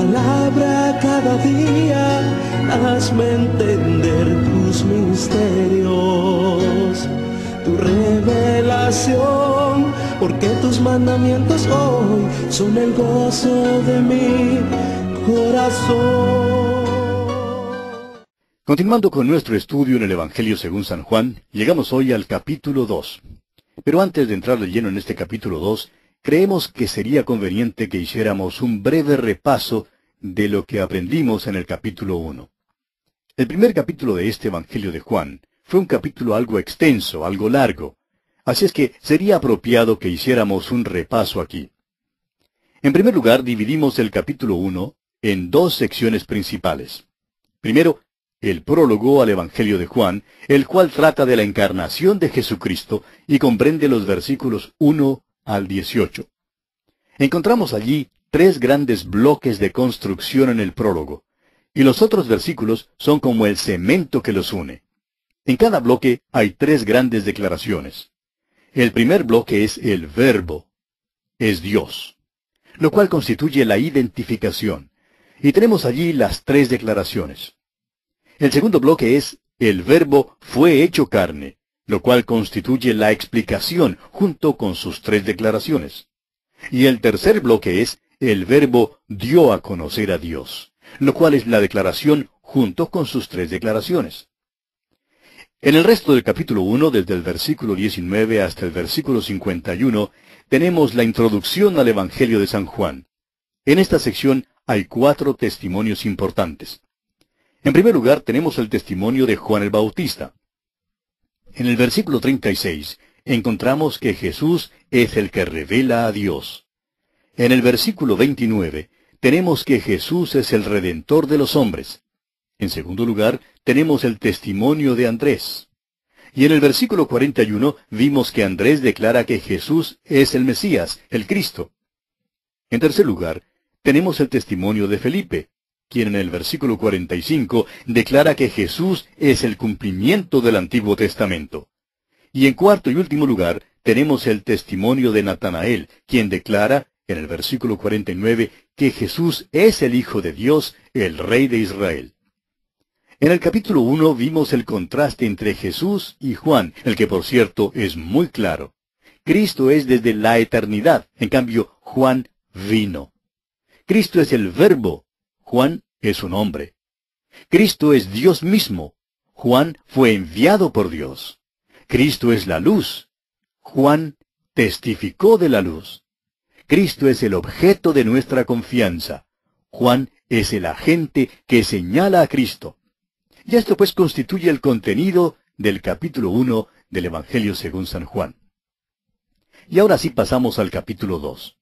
palabra cada día, hazme entender tus misterios, tu revelación, porque tus mandamientos hoy son el gozo de mi corazón. Continuando con nuestro estudio en el Evangelio según San Juan, llegamos hoy al capítulo 2. Pero antes de entrarle lleno en este capítulo 2, creemos que sería conveniente que hiciéramos un breve repaso de lo que aprendimos en el capítulo 1. El primer capítulo de este Evangelio de Juan fue un capítulo algo extenso, algo largo, así es que sería apropiado que hiciéramos un repaso aquí. En primer lugar, dividimos el capítulo 1 en dos secciones principales. Primero, el prólogo al Evangelio de Juan, el cual trata de la encarnación de Jesucristo y comprende los versículos 1 al 18. Encontramos allí tres grandes bloques de construcción en el prólogo, y los otros versículos son como el cemento que los une. En cada bloque hay tres grandes declaraciones. El primer bloque es el verbo, es Dios, lo cual constituye la identificación, y tenemos allí las tres declaraciones. El segundo bloque es el verbo fue hecho carne, lo cual constituye la explicación junto con sus tres declaraciones. Y el tercer bloque es el verbo dio a conocer a Dios, lo cual es la declaración junto con sus tres declaraciones. En el resto del capítulo 1, desde el versículo 19 hasta el versículo 51, tenemos la introducción al Evangelio de San Juan. En esta sección hay cuatro testimonios importantes. En primer lugar, tenemos el testimonio de Juan el Bautista. En el versículo 36 encontramos que Jesús es el que revela a Dios. En el versículo 29 tenemos que Jesús es el redentor de los hombres. En segundo lugar, tenemos el testimonio de Andrés. Y en el versículo 41 vimos que Andrés declara que Jesús es el Mesías, el Cristo. En tercer lugar, tenemos el testimonio de Felipe, quien en el versículo 45 declara que Jesús es el cumplimiento del Antiguo Testamento. Y en cuarto y último lugar, tenemos el testimonio de Natanael, quien declara, en el versículo 49, que Jesús es el Hijo de Dios, el Rey de Israel. En el capítulo 1 vimos el contraste entre Jesús y Juan, el que por cierto es muy claro. Cristo es desde la eternidad, en cambio Juan vino. Cristo es el verbo, Juan es un hombre. Cristo es Dios mismo. Juan fue enviado por Dios. Cristo es la luz. Juan testificó de la luz. Cristo es el objeto de nuestra confianza. Juan es el agente que señala a Cristo. Y esto pues constituye el contenido del capítulo 1 del Evangelio según San Juan. Y ahora sí pasamos al capítulo 2.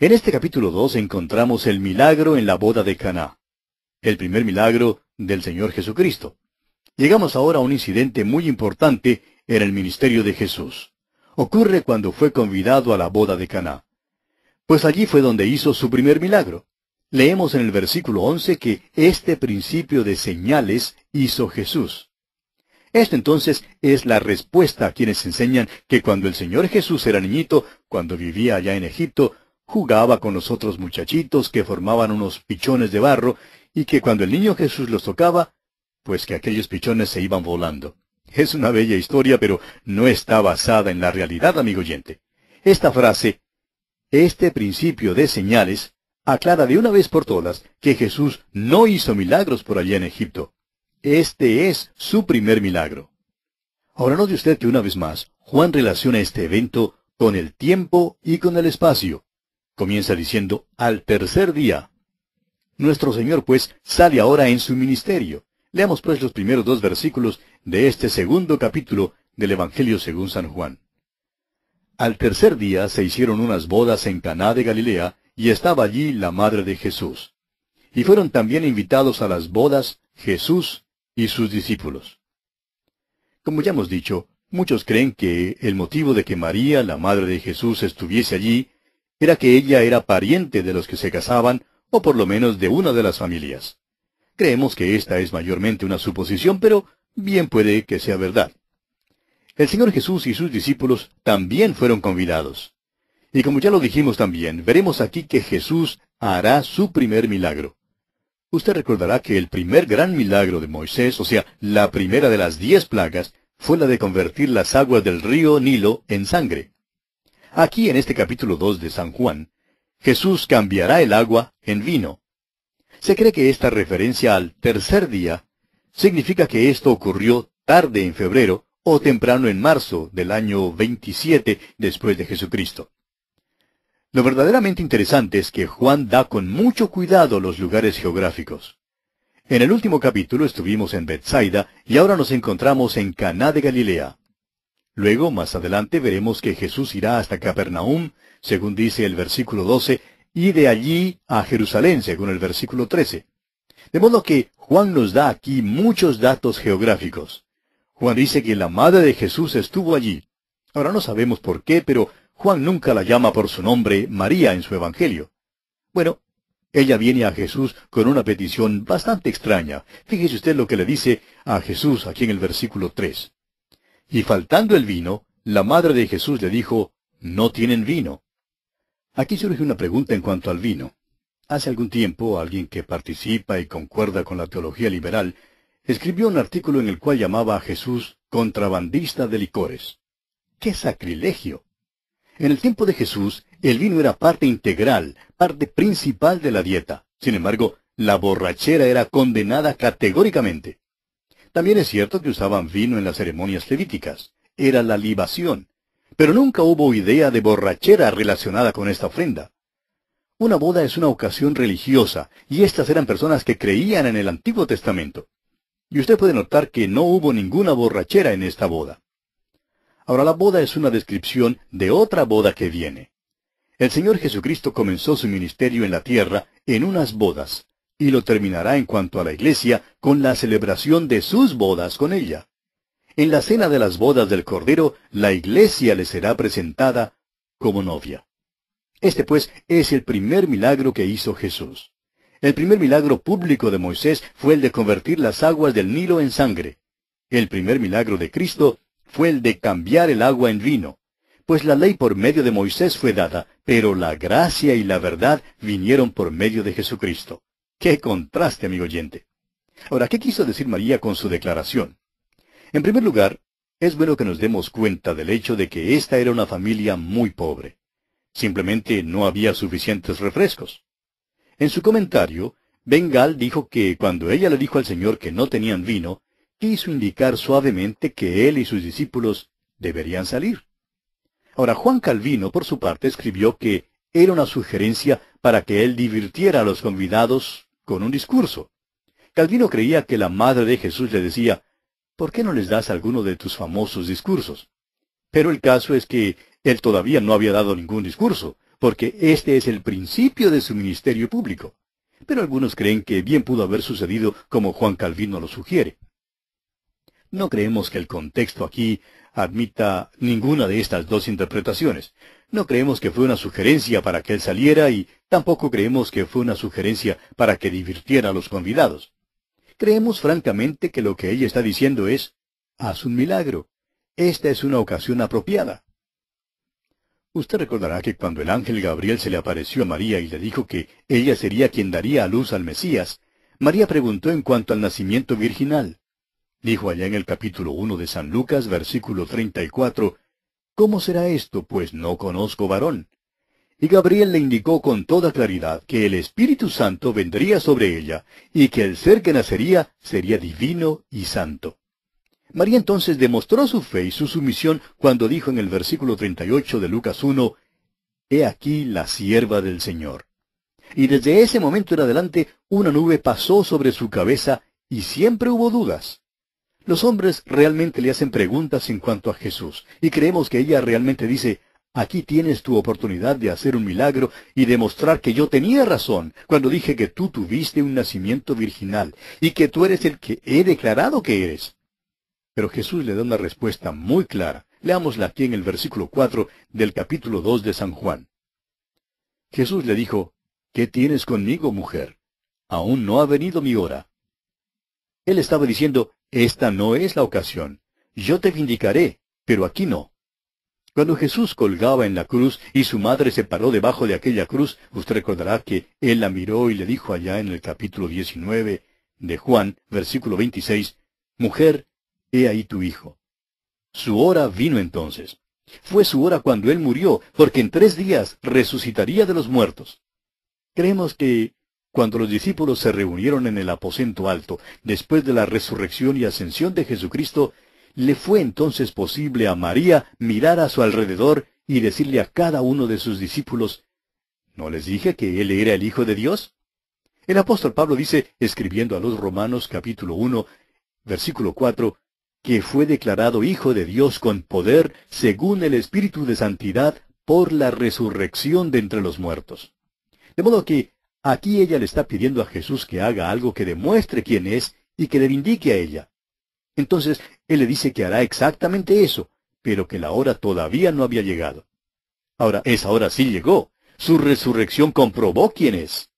En este capítulo 2 encontramos el milagro en la boda de Caná, el primer milagro del Señor Jesucristo. Llegamos ahora a un incidente muy importante en el ministerio de Jesús. Ocurre cuando fue convidado a la boda de Caná. Pues allí fue donde hizo su primer milagro. Leemos en el versículo 11 que este principio de señales hizo Jesús. Esto entonces es la respuesta a quienes enseñan que cuando el Señor Jesús era niñito, cuando vivía allá en Egipto, jugaba con los otros muchachitos que formaban unos pichones de barro y que cuando el niño Jesús los tocaba, pues que aquellos pichones se iban volando. Es una bella historia, pero no está basada en la realidad, amigo oyente. Esta frase, este principio de señales, aclara de una vez por todas que Jesús no hizo milagros por allá en Egipto. Este es su primer milagro. Ahora note usted que una vez más, Juan relaciona este evento con el tiempo y con el espacio. Comienza diciendo, al tercer día. Nuestro Señor, pues, sale ahora en su ministerio. Leamos, pues, los primeros dos versículos de este segundo capítulo del Evangelio según San Juan. Al tercer día se hicieron unas bodas en Caná de Galilea, y estaba allí la madre de Jesús. Y fueron también invitados a las bodas Jesús y sus discípulos. Como ya hemos dicho, muchos creen que el motivo de que María, la madre de Jesús, estuviese allí era que ella era pariente de los que se casaban, o por lo menos de una de las familias. Creemos que esta es mayormente una suposición, pero bien puede que sea verdad. El Señor Jesús y sus discípulos también fueron convidados. Y como ya lo dijimos también, veremos aquí que Jesús hará su primer milagro. Usted recordará que el primer gran milagro de Moisés, o sea, la primera de las diez plagas, fue la de convertir las aguas del río Nilo en sangre. Aquí en este capítulo 2 de San Juan, Jesús cambiará el agua en vino. Se cree que esta referencia al tercer día significa que esto ocurrió tarde en febrero o temprano en marzo del año 27 después de Jesucristo. Lo verdaderamente interesante es que Juan da con mucho cuidado los lugares geográficos. En el último capítulo estuvimos en Bethsaida y ahora nos encontramos en Caná de Galilea. Luego, más adelante, veremos que Jesús irá hasta Capernaum, según dice el versículo 12, y de allí a Jerusalén, según el versículo 13. De modo que Juan nos da aquí muchos datos geográficos. Juan dice que la madre de Jesús estuvo allí. Ahora no sabemos por qué, pero Juan nunca la llama por su nombre María en su Evangelio. Bueno, ella viene a Jesús con una petición bastante extraña. Fíjese usted lo que le dice a Jesús aquí en el versículo 3. Y faltando el vino, la madre de Jesús le dijo, No tienen vino. Aquí surge una pregunta en cuanto al vino. Hace algún tiempo, alguien que participa y concuerda con la teología liberal, escribió un artículo en el cual llamaba a Jesús contrabandista de licores. ¡Qué sacrilegio! En el tiempo de Jesús, el vino era parte integral, parte principal de la dieta. Sin embargo, la borrachera era condenada categóricamente. También es cierto que usaban vino en las ceremonias levíticas. Era la libación. Pero nunca hubo idea de borrachera relacionada con esta ofrenda. Una boda es una ocasión religiosa, y estas eran personas que creían en el Antiguo Testamento. Y usted puede notar que no hubo ninguna borrachera en esta boda. Ahora la boda es una descripción de otra boda que viene. El Señor Jesucristo comenzó su ministerio en la tierra en unas bodas, y lo terminará en cuanto a la iglesia con la celebración de sus bodas con ella. En la cena de las bodas del Cordero, la iglesia le será presentada como novia. Este pues es el primer milagro que hizo Jesús. El primer milagro público de Moisés fue el de convertir las aguas del Nilo en sangre. El primer milagro de Cristo fue el de cambiar el agua en vino. Pues la ley por medio de Moisés fue dada, pero la gracia y la verdad vinieron por medio de Jesucristo. Qué contraste, amigo oyente. Ahora, ¿qué quiso decir María con su declaración? En primer lugar, es bueno que nos demos cuenta del hecho de que esta era una familia muy pobre. Simplemente no había suficientes refrescos. En su comentario, Bengal dijo que cuando ella le dijo al Señor que no tenían vino, quiso indicar suavemente que él y sus discípulos deberían salir. Ahora, Juan Calvino, por su parte, escribió que era una sugerencia para que él divirtiera a los convidados con un discurso. Calvino creía que la madre de Jesús le decía, ¿por qué no les das alguno de tus famosos discursos? Pero el caso es que él todavía no había dado ningún discurso, porque este es el principio de su ministerio público. Pero algunos creen que bien pudo haber sucedido como Juan Calvino lo sugiere. No creemos que el contexto aquí admita ninguna de estas dos interpretaciones. No creemos que fue una sugerencia para que él saliera y tampoco creemos que fue una sugerencia para que divirtiera a los convidados. Creemos francamente que lo que ella está diciendo es, haz un milagro. Esta es una ocasión apropiada. Usted recordará que cuando el ángel Gabriel se le apareció a María y le dijo que ella sería quien daría a luz al Mesías, María preguntó en cuanto al nacimiento virginal. Dijo allá en el capítulo 1 de San Lucas, versículo 34, ¿Cómo será esto, pues no conozco varón? Y Gabriel le indicó con toda claridad que el Espíritu Santo vendría sobre ella, y que el ser que nacería sería divino y santo. María entonces demostró su fe y su sumisión cuando dijo en el versículo 38 de Lucas 1, He aquí la sierva del Señor. Y desde ese momento en adelante una nube pasó sobre su cabeza y siempre hubo dudas. Los hombres realmente le hacen preguntas en cuanto a Jesús, y creemos que ella realmente dice, aquí tienes tu oportunidad de hacer un milagro y demostrar que yo tenía razón cuando dije que tú tuviste un nacimiento virginal y que tú eres el que he declarado que eres. Pero Jesús le da una respuesta muy clara. Leámosla aquí en el versículo 4 del capítulo 2 de San Juan. Jesús le dijo, ¿Qué tienes conmigo, mujer? Aún no ha venido mi hora. Él estaba diciendo, esta no es la ocasión. Yo te vindicaré, pero aquí no. Cuando Jesús colgaba en la cruz y su madre se paró debajo de aquella cruz, usted recordará que él la miró y le dijo allá en el capítulo 19 de Juan, versículo 26, Mujer, he ahí tu hijo. Su hora vino entonces. Fue su hora cuando él murió, porque en tres días resucitaría de los muertos. Creemos que cuando los discípulos se reunieron en el aposento alto, después de la resurrección y ascensión de Jesucristo, le fue entonces posible a María mirar a su alrededor y decirle a cada uno de sus discípulos, ¿no les dije que Él era el Hijo de Dios? El apóstol Pablo dice, escribiendo a los Romanos capítulo 1, versículo 4, que fue declarado Hijo de Dios con poder según el Espíritu de Santidad por la resurrección de entre los muertos. De modo que Aquí ella le está pidiendo a Jesús que haga algo que demuestre quién es y que le vindique a ella. Entonces, él le dice que hará exactamente eso, pero que la hora todavía no había llegado. Ahora, esa hora sí llegó. Su resurrección comprobó quién es.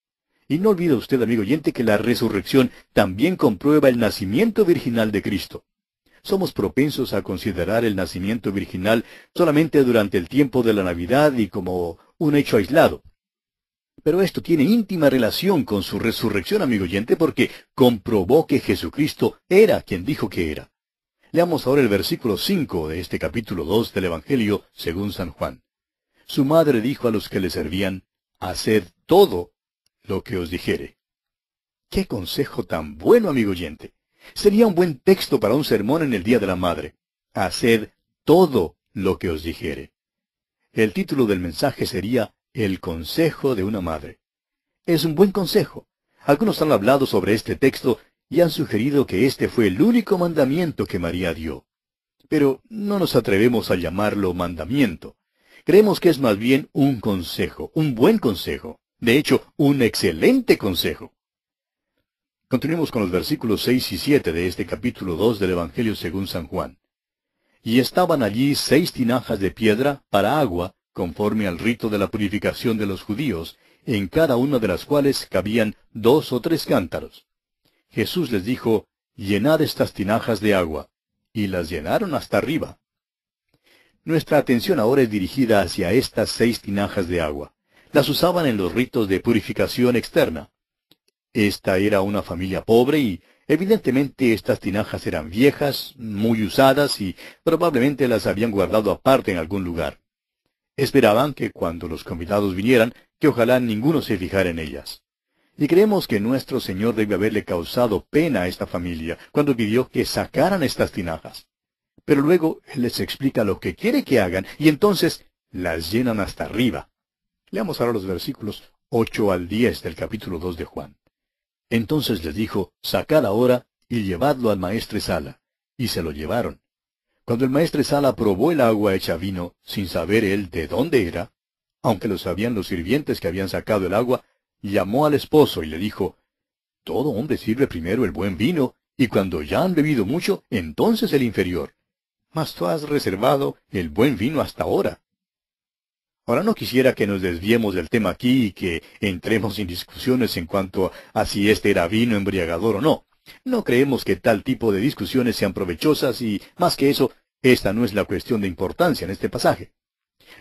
Y no olvide usted, amigo oyente, que la resurrección también comprueba el nacimiento virginal de Cristo. Somos propensos a considerar el nacimiento virginal solamente durante el tiempo de la Navidad y como un hecho aislado. Pero esto tiene íntima relación con su resurrección, amigo oyente, porque comprobó que Jesucristo era quien dijo que era. Leamos ahora el versículo 5 de este capítulo 2 del Evangelio según San Juan. Su madre dijo a los que le servían, Haced todo lo que os dijere. Qué consejo tan bueno, amigo oyente. Sería un buen texto para un sermón en el Día de la Madre. Haced todo lo que os dijere. El título del mensaje sería el consejo de una madre. Es un buen consejo. Algunos han hablado sobre este texto y han sugerido que este fue el único mandamiento que María dio. Pero no nos atrevemos a llamarlo mandamiento. Creemos que es más bien un consejo, un buen consejo, de hecho, un excelente consejo. Continuemos con los versículos 6 y 7 de este capítulo 2 del Evangelio según San Juan. Y estaban allí seis tinajas de piedra para agua, conforme al rito de la purificación de los judíos, en cada una de las cuales cabían dos o tres cántaros. Jesús les dijo, Llenad estas tinajas de agua. Y las llenaron hasta arriba. Nuestra atención ahora es dirigida hacia estas seis tinajas de agua. Las usaban en los ritos de purificación externa. Esta era una familia pobre y evidentemente estas tinajas eran viejas, muy usadas y probablemente las habían guardado aparte en algún lugar. Esperaban que cuando los convidados vinieran, que ojalá ninguno se fijara en ellas. Y creemos que nuestro Señor debe haberle causado pena a esta familia cuando pidió que sacaran estas tinajas. Pero luego Él les explica lo que quiere que hagan y entonces las llenan hasta arriba. Leamos ahora los versículos 8 al 10 del capítulo 2 de Juan. Entonces les dijo, sacad ahora y llevadlo al maestre Sala. Y se lo llevaron. Cuando el Sala probó el agua hecha vino, sin saber él de dónde era, aunque lo sabían los sirvientes que habían sacado el agua, llamó al esposo y le dijo, Todo hombre sirve primero el buen vino, y cuando ya han bebido mucho, entonces el inferior. Mas tú has reservado el buen vino hasta ahora. Ahora no quisiera que nos desviemos del tema aquí y que entremos en discusiones en cuanto a si este era vino embriagador o no. No creemos que tal tipo de discusiones sean provechosas y, más que eso, esta no es la cuestión de importancia en este pasaje.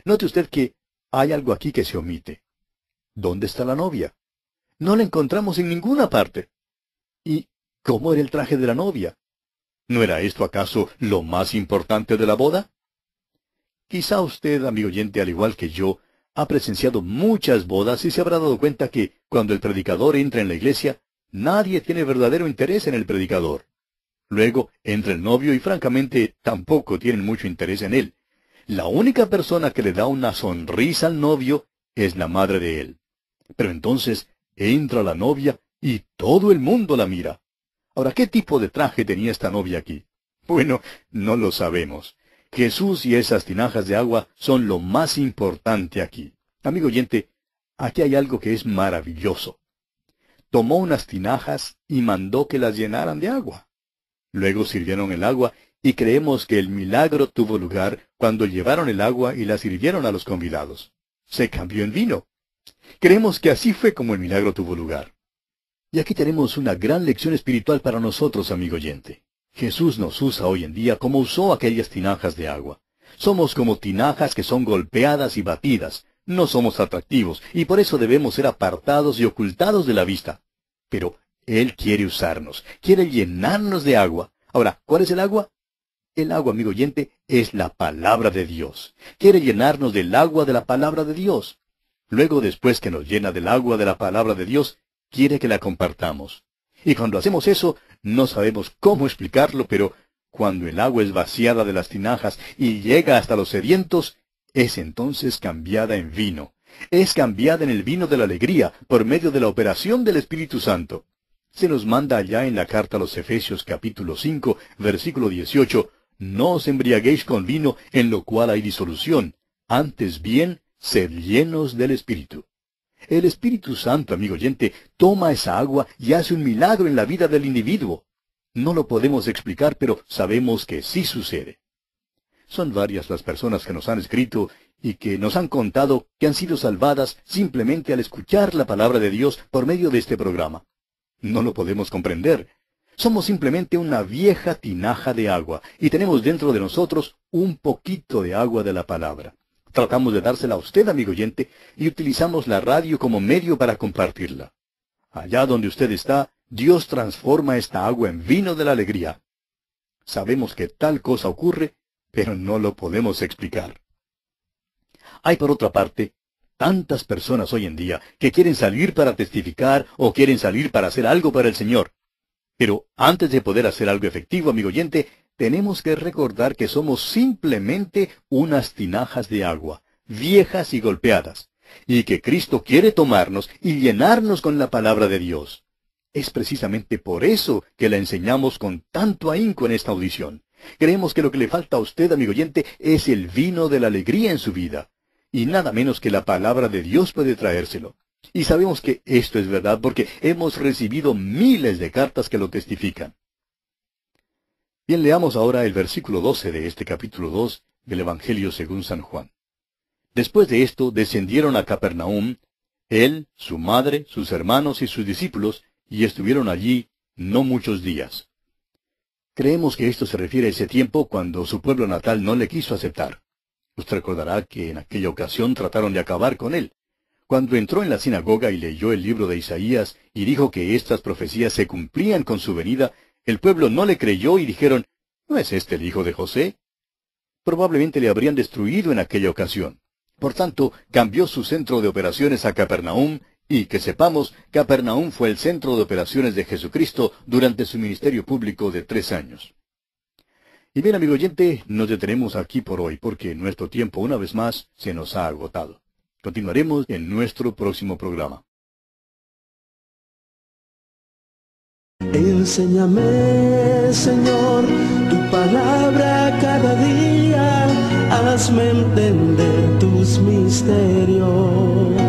Note usted que hay algo aquí que se omite. ¿Dónde está la novia? No la encontramos en ninguna parte. ¿Y cómo era el traje de la novia? ¿No era esto acaso lo más importante de la boda? Quizá usted, amigo oyente, al igual que yo, ha presenciado muchas bodas y se habrá dado cuenta que, cuando el predicador entra en la iglesia, Nadie tiene verdadero interés en el predicador. Luego entra el novio y francamente tampoco tienen mucho interés en él. La única persona que le da una sonrisa al novio es la madre de él. Pero entonces entra la novia y todo el mundo la mira. Ahora, ¿qué tipo de traje tenía esta novia aquí? Bueno, no lo sabemos. Jesús y esas tinajas de agua son lo más importante aquí. Amigo oyente, aquí hay algo que es maravilloso tomó unas tinajas y mandó que las llenaran de agua. Luego sirvieron el agua y creemos que el milagro tuvo lugar cuando llevaron el agua y la sirvieron a los convidados. Se cambió en vino. Creemos que así fue como el milagro tuvo lugar. Y aquí tenemos una gran lección espiritual para nosotros, amigo oyente. Jesús nos usa hoy en día como usó aquellas tinajas de agua. Somos como tinajas que son golpeadas y batidas, no somos atractivos y por eso debemos ser apartados y ocultados de la vista. Pero Él quiere usarnos, quiere llenarnos de agua. Ahora, ¿cuál es el agua? El agua, amigo oyente, es la palabra de Dios. Quiere llenarnos del agua de la palabra de Dios. Luego, después que nos llena del agua de la palabra de Dios, quiere que la compartamos. Y cuando hacemos eso, no sabemos cómo explicarlo, pero cuando el agua es vaciada de las tinajas y llega hasta los sedientos, es entonces cambiada en vino. Es cambiada en el vino de la alegría por medio de la operación del Espíritu Santo. Se nos manda allá en la carta a los Efesios capítulo 5, versículo 18, No os embriaguéis con vino en lo cual hay disolución, antes bien, sed llenos del Espíritu. El Espíritu Santo, amigo oyente, toma esa agua y hace un milagro en la vida del individuo. No lo podemos explicar, pero sabemos que sí sucede. Son varias las personas que nos han escrito y que nos han contado que han sido salvadas simplemente al escuchar la palabra de Dios por medio de este programa. No lo podemos comprender. Somos simplemente una vieja tinaja de agua y tenemos dentro de nosotros un poquito de agua de la palabra. Tratamos de dársela a usted, amigo oyente, y utilizamos la radio como medio para compartirla. Allá donde usted está, Dios transforma esta agua en vino de la alegría. Sabemos que tal cosa ocurre pero no lo podemos explicar. Hay por otra parte tantas personas hoy en día que quieren salir para testificar o quieren salir para hacer algo para el Señor. Pero antes de poder hacer algo efectivo, amigo oyente, tenemos que recordar que somos simplemente unas tinajas de agua, viejas y golpeadas, y que Cristo quiere tomarnos y llenarnos con la palabra de Dios. Es precisamente por eso que la enseñamos con tanto ahínco en esta audición. Creemos que lo que le falta a usted, amigo oyente, es el vino de la alegría en su vida. Y nada menos que la palabra de Dios puede traérselo. Y sabemos que esto es verdad porque hemos recibido miles de cartas que lo testifican. Bien, leamos ahora el versículo 12 de este capítulo 2 del Evangelio según San Juan. Después de esto descendieron a Capernaum, él, su madre, sus hermanos y sus discípulos, y estuvieron allí no muchos días. Creemos que esto se refiere a ese tiempo cuando su pueblo natal no le quiso aceptar. Usted recordará que en aquella ocasión trataron de acabar con él. Cuando entró en la sinagoga y leyó el libro de Isaías y dijo que estas profecías se cumplían con su venida, el pueblo no le creyó y dijeron, ¿no es este el hijo de José? Probablemente le habrían destruido en aquella ocasión. Por tanto, cambió su centro de operaciones a Capernaum y que sepamos, Capernaum fue el centro de operaciones de Jesucristo durante su ministerio público de tres años. Y bien, amigo oyente, nos detenemos aquí por hoy porque nuestro tiempo una vez más se nos ha agotado. Continuaremos en nuestro próximo programa. Enséñame, Señor, tu palabra cada día, hazme entender tus misterios